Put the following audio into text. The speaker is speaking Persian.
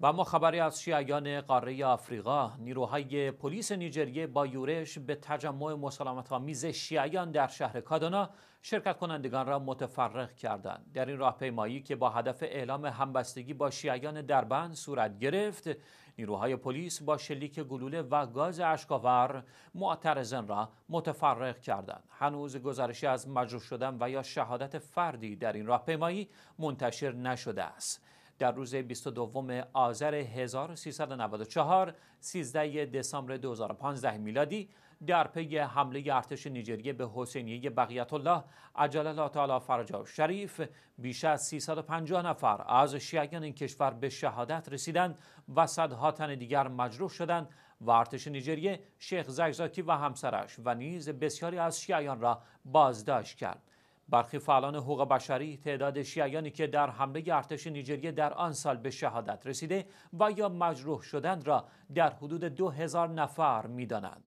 و اما خبری از شیعیان قاره آفریقا نیروهای پلیس نیجریه با یورش به تجمع مسالمت آمیز شیعیان در شهر کادونا شرکت کنندگان را متفرق کردند در این راهپیمایی که با هدف اعلام همبستگی با شیعیان دربن صورت گرفت نیروهای پلیس با شلیک گلوله و گاز اشکاور معترضان را متفرق کردند هنوز گزارشی از مجروح شدن و یا شهادت فردی در این راهپیمایی منتشر نشده است در روز 22 آذر 1394 13 دسامبر 2015 میلادی در پی حمله ارتش نیجریه به حسینیه بقیت الله عجل الله تعالی فرجا شریف بیش از 350 نفر از شیعیان این کشور به شهادت رسیدند و صدها تن دیگر مجروح شدند و ارتش نیجریه شیخ زگزاکی و همسرش و نیز بسیاری از شیعیان را بازداشت کرد برخی فعالان حقوق بشری تعداد شیعیانی که در حمله ارتش نیجریه در آن سال به شهادت رسیده و یا مجروح شدند را در حدود دو هزار نفر میدانند